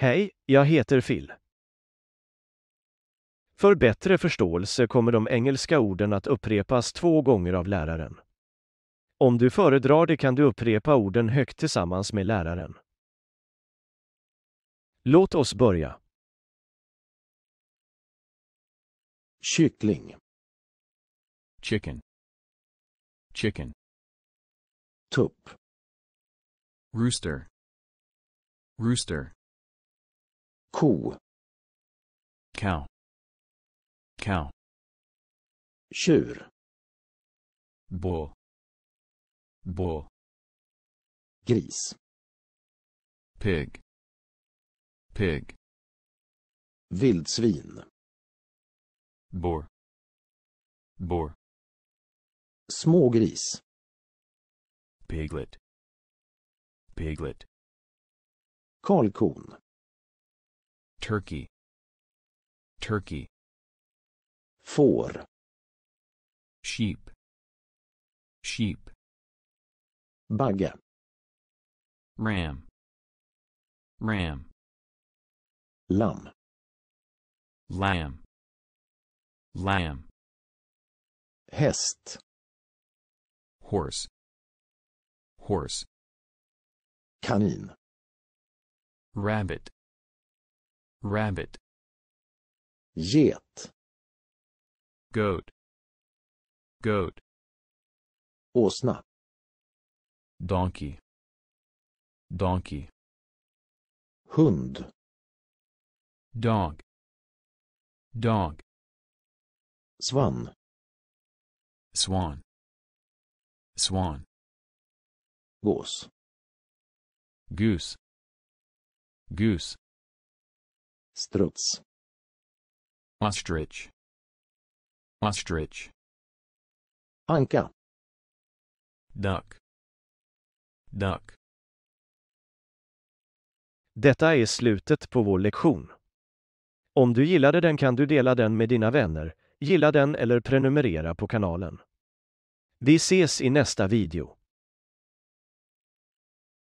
Hej, jag heter Phil. För bättre förståelse kommer de engelska orden att upprepas två gånger av läraren. Om du föredrar det kan du upprepa orden högt tillsammans med läraren. Låt oss börja. Kyckling. Chicken. Chicken. Tupp. Rooster. Rooster ko cow cow tjur bo bo gris pig pig vildsvin bor bor smågris piglet piglet kalkon Turkey. Turkey. four, Sheep. Sheep. bugger, Ram. Ram. Lam. Lamb. Lamb. Häst. Horse. Horse. Kanin. Rabbit. Rabbit. Get. Goat. Goat. Åsna. Donkey. Donkey. Hund. Dog. Dog. swan Swan. Swan. Gås. Goose. Goose. struts ostrich ostrich anka duck duck Detta är slutet på vår lektion. Om du gillade den kan du dela den med dina vänner, gilla den eller prenumerera på kanalen. Vi ses i nästa video.